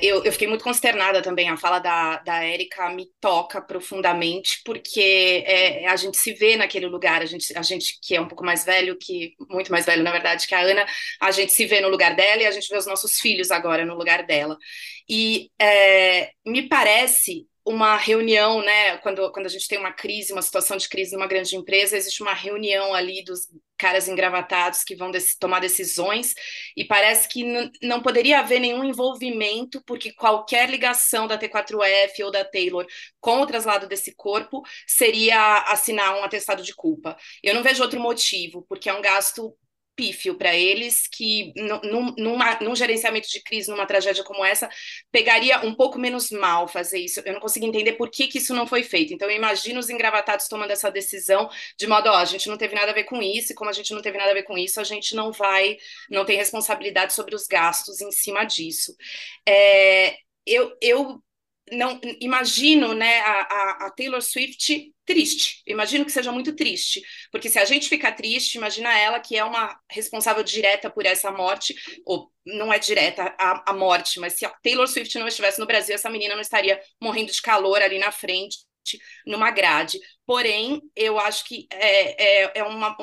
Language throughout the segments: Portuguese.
Eu, eu, fiquei muito consternada também. A fala da, da Érica me toca profundamente, porque é, a gente se vê naquele lugar. A gente, a gente que é um pouco mais velho, que muito mais velho, na verdade, que a Ana, a gente se vê no lugar dela e a gente vê os nossos filhos agora no lugar dela. E é, me parece uma reunião, né? Quando, quando a gente tem uma crise, uma situação de crise numa grande empresa, existe uma reunião ali dos, caras engravatados que vão dec tomar decisões e parece que não poderia haver nenhum envolvimento porque qualquer ligação da T4F ou da Taylor com o traslado desse corpo seria assinar um atestado de culpa. Eu não vejo outro motivo, porque é um gasto pífio para eles que, num, numa, num gerenciamento de crise, numa tragédia como essa, pegaria um pouco menos mal fazer isso. Eu não consigo entender por que, que isso não foi feito. Então, eu imagino os engravatados tomando essa decisão de modo, ó, a gente não teve nada a ver com isso, e como a gente não teve nada a ver com isso, a gente não vai, não tem responsabilidade sobre os gastos em cima disso. É, eu, eu não imagino né, a, a Taylor Swift triste. Imagino que seja muito triste, porque se a gente fica triste, imagina ela que é uma responsável direta por essa morte, ou não é direta a, a morte, mas se a Taylor Swift não estivesse no Brasil, essa menina não estaria morrendo de calor ali na frente numa grade. Porém, eu acho que é, é, é uma,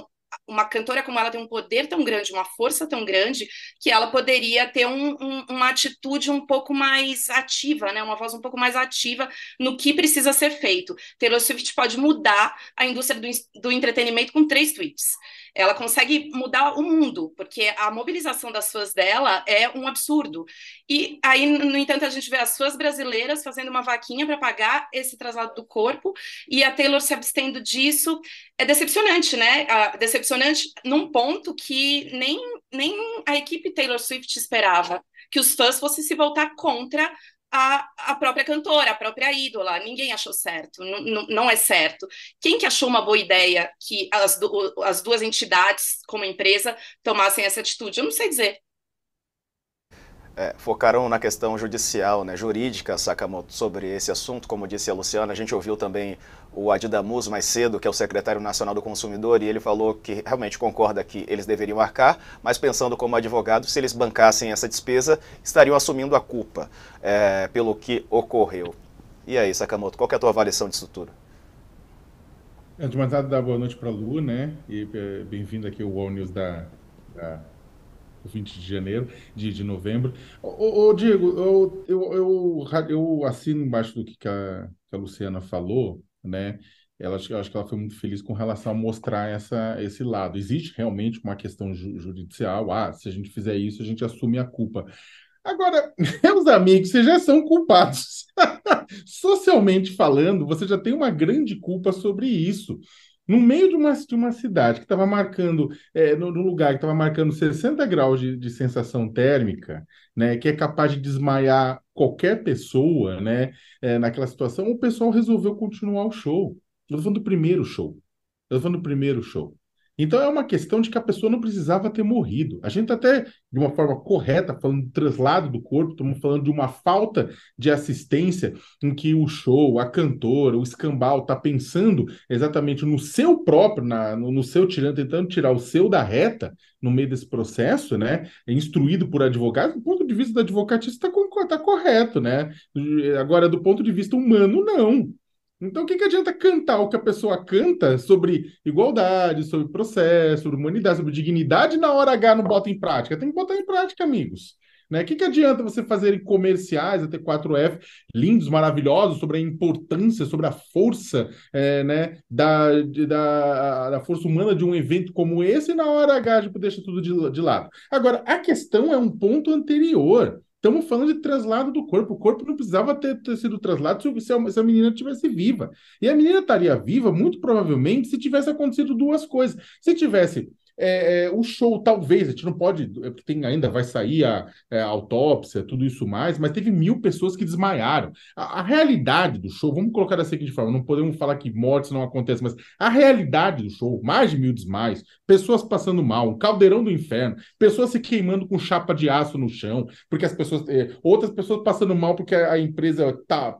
uma cantora como ela tem um poder tão grande, uma força tão grande, que ela poderia ter um, um, uma atitude um pouco mais ativa, né? uma voz um pouco mais ativa no que precisa ser feito. Taylor Swift pode mudar a indústria do, do entretenimento com três tweets. Ela consegue mudar o mundo, porque a mobilização das fãs dela é um absurdo. E aí, no entanto, a gente vê as fãs brasileiras fazendo uma vaquinha para pagar esse traslado do corpo e a Taylor se abstendo disso. É decepcionante, né? Ah, decepcionante num ponto que nem, nem a equipe Taylor Swift esperava que os fãs fossem se voltar contra a, a própria cantora, a própria ídola. Ninguém achou certo, não é certo. Quem que achou uma boa ideia que as, do, as duas entidades, como empresa, tomassem essa atitude? Eu não sei dizer é, focaram na questão judicial, né, jurídica, Sakamoto, sobre esse assunto. Como disse a Luciana, a gente ouviu também o Adidamus mais cedo, que é o secretário nacional do consumidor, e ele falou que realmente concorda que eles deveriam arcar, mas pensando como advogado, se eles bancassem essa despesa, estariam assumindo a culpa é, pelo que ocorreu. E aí, Sakamoto, qual é a tua avaliação disso tudo? Antes de mais nada, dar boa noite para a Lu, né? E é, bem-vindo aqui ao All News da, da 20 de janeiro, de, de novembro. Ô, ô Diego, eu, eu, eu, eu, assino embaixo do que a, que a Luciana falou, né? ela acho que ela foi muito feliz com relação a mostrar essa, esse lado. Existe realmente uma questão ju judicial, ah, se a gente fizer isso, a gente assume a culpa. Agora, meus amigos, vocês já são culpados. Socialmente falando, você já tem uma grande culpa sobre isso no meio de uma, de uma cidade que estava marcando, é, no, no, lugar que estava marcando 60 graus de, de, sensação térmica, né, que é capaz de desmaiar qualquer pessoa, né, é, naquela situação, o pessoal resolveu continuar o show. Eu tô falando do primeiro show. Eu tô falando do primeiro show. Então é uma questão de que a pessoa não precisava ter morrido. A gente tá até, de uma forma correta, falando do traslado do corpo, estamos falando de uma falta de assistência em que o show, a cantora, o escambau está pensando exatamente no seu próprio, na, no, no seu tirando, tentando tirar o seu da reta no meio desse processo, né? É instruído por advogado, do ponto de vista da advocatista está tá correto, né? Agora, do ponto de vista humano, não. Então, o que, que adianta cantar o que a pessoa canta sobre igualdade, sobre processo, sobre humanidade, sobre dignidade, na hora H não bota em prática? Tem que botar em prática, amigos. Né? O que, que adianta você fazer comerciais até 4F lindos, maravilhosos, sobre a importância, sobre a força é, né, da, da, da, força humana de um evento como esse, e na hora H, tipo, deixa tudo de, de lado. Agora, a questão é um ponto anterior. Estamos falando de traslado do corpo. O corpo não precisava ter, ter sido traslado se, se, a, se a menina estivesse viva. E a menina estaria viva, muito provavelmente, se tivesse acontecido duas coisas. Se tivesse é, é, o show, talvez, a gente não pode, é, tem, ainda vai sair a, é, a autópsia, tudo isso mais, mas teve mil pessoas que desmaiaram. A, a, realidade do show, vamos colocar da seguinte forma, não podemos falar que mortes não acontecem, mas a realidade do show, mais de mil desmaios, pessoas passando mal, um caldeirão do inferno, pessoas se queimando com chapa de aço no chão, porque as pessoas, é, outras pessoas passando mal porque a, a empresa tá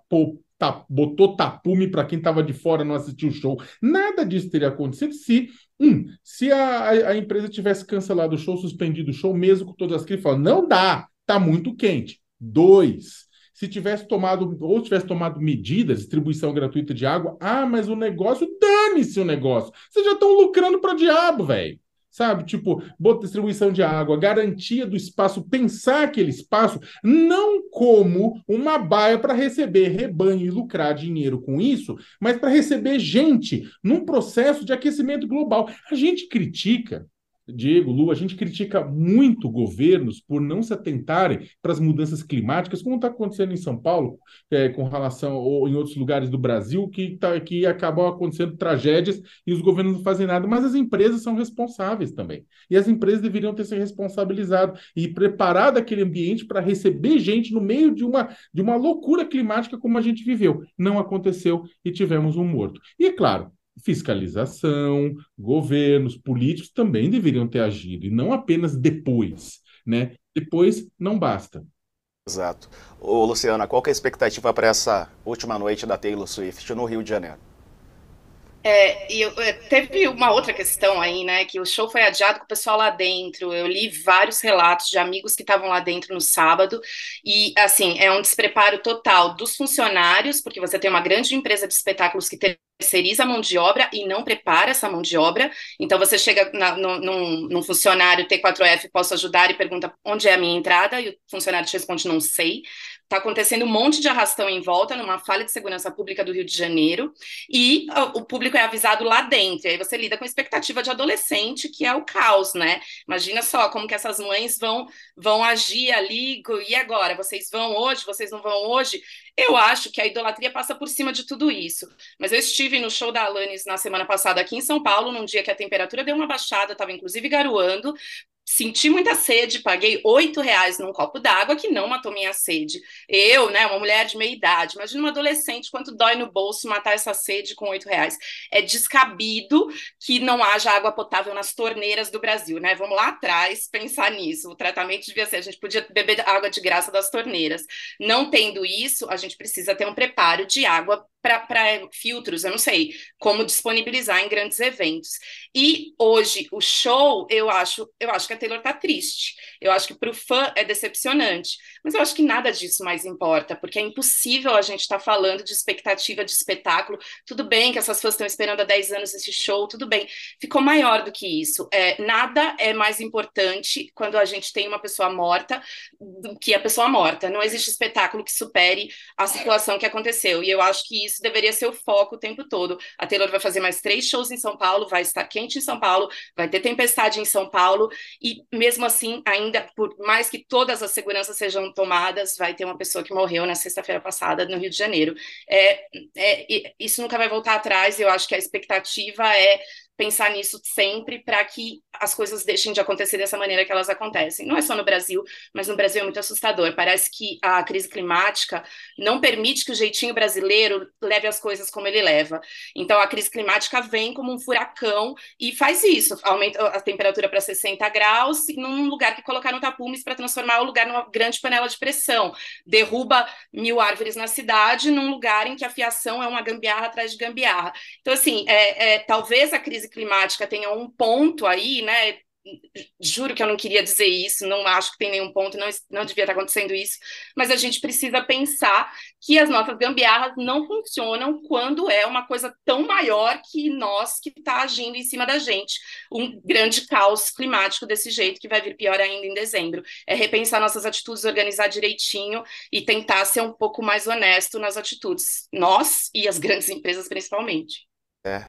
botou tapume para quem estava de fora não assistir o show. Nada disso teria acontecido se, um, se a, a empresa tivesse cancelado o show, suspendido o show, mesmo com todas as críticas, não dá, tá muito quente. Dois, se tivesse tomado ou tivesse tomado medidas, distribuição gratuita de água, ah, mas o negócio, dane-se o negócio. Vocês já estão lucrando para diabo, velho sabe? Tipo, boa distribuição de água, garantia do espaço, pensar aquele espaço não como uma baia para receber rebanho e lucrar dinheiro com isso, mas para receber gente num processo de aquecimento global. A gente critica Diego, Lu, a gente critica muito governos por não se atentarem para as mudanças climáticas, como está acontecendo em São Paulo, é, com relação ou em outros lugares do Brasil, que, tá, que acabam acontecendo tragédias e os governos não fazem nada, mas as empresas são responsáveis também. E as empresas deveriam ter se responsabilizado e preparado aquele ambiente para receber gente no meio de uma, de uma loucura climática como a gente viveu. Não aconteceu e tivemos um morto. E é claro, fiscalização, governos, políticos também deveriam ter agido, e não apenas depois. Né? Depois não basta. Exato. Ô, Luciana, qual é a expectativa para essa última noite da Taylor Swift no Rio de Janeiro? É, e eu, é, teve uma outra questão aí, né? Que o show foi adiado com o pessoal lá dentro. Eu li vários relatos de amigos que estavam lá dentro no sábado. E, assim, é um despreparo total dos funcionários, porque você tem uma grande empresa de espetáculos que teve terceiriza a mão de obra e não prepara essa mão de obra. Então você chega na, no, num, num, funcionário T4F, posso ajudar, e pergunta onde é a minha entrada, e o funcionário te responde, não sei. Está acontecendo um monte de arrastão em volta, numa falha de segurança pública do Rio de Janeiro, e o público é avisado lá dentro. E aí você lida com a expectativa de adolescente, que é o caos, né? Imagina só como que essas mães vão, vão agir ali, e agora? Vocês vão hoje? Vocês não vão hoje? Eu acho que a idolatria passa por cima de tudo isso. Mas eu estive no show da Alanis na semana passada aqui em São Paulo, num dia que a temperatura deu uma baixada, estava inclusive garoando, Senti muita sede, paguei oito reais num copo d'água que não matou minha sede. Eu, né, uma mulher de meia idade, imagina uma adolescente, quanto dói no bolso matar essa sede com oito reais. É descabido que não haja água potável nas torneiras do Brasil, né? Vamos lá atrás pensar nisso. O tratamento devia ser, a gente podia beber água de graça das torneiras. Não tendo isso, a gente precisa ter um preparo de água para é, filtros, eu não sei como disponibilizar em grandes eventos. E hoje o show, eu acho, eu acho que a Taylor está triste. Eu acho que para o fã é decepcionante. Mas eu acho que nada disso mais importa, porque é impossível a gente estar tá falando de expectativa de espetáculo. Tudo bem que essas fãs estão esperando há 10 anos esse show, tudo bem. Ficou maior do que isso. É, nada é mais importante quando a gente tem uma pessoa morta do que a pessoa morta. Não existe espetáculo que supere a situação que aconteceu. E eu acho que isso deveria ser o foco o tempo todo. A Taylor vai fazer mais três shows em São Paulo, vai estar quente em São Paulo, vai ter tempestade em São Paulo, e mesmo assim, ainda por mais que todas as seguranças sejam tomadas, vai ter uma pessoa que morreu na sexta-feira passada no Rio de Janeiro. É, é, isso nunca vai voltar atrás. Eu acho que a expectativa é pensar nisso sempre para que as coisas deixem de acontecer dessa maneira que elas acontecem. Não é só no Brasil, mas no Brasil é muito assustador. Parece que a crise climática não permite que o jeitinho brasileiro leve as coisas como ele leva. Então a crise climática vem como um furacão e faz isso, aumenta a temperatura para 60 graus num lugar que colocaram tapumes para transformar o lugar numa grande panela de pressão, derruba mil árvores na cidade num lugar em que a fiação é uma gambiarra atrás de gambiarra. Então assim, é, é talvez a crise crise climática tenha um ponto aí, né? Juro que eu não queria dizer isso, não acho que tem nenhum ponto, não, não devia estar acontecendo isso, mas a gente precisa pensar que as nossas gambiarras não funcionam quando é uma coisa tão maior que nós que está agindo em cima da gente. Um grande caos climático desse jeito que vai vir pior ainda em dezembro. É repensar nossas atitudes, organizar direitinho e tentar ser um pouco mais honesto nas atitudes, nós e as grandes empresas principalmente.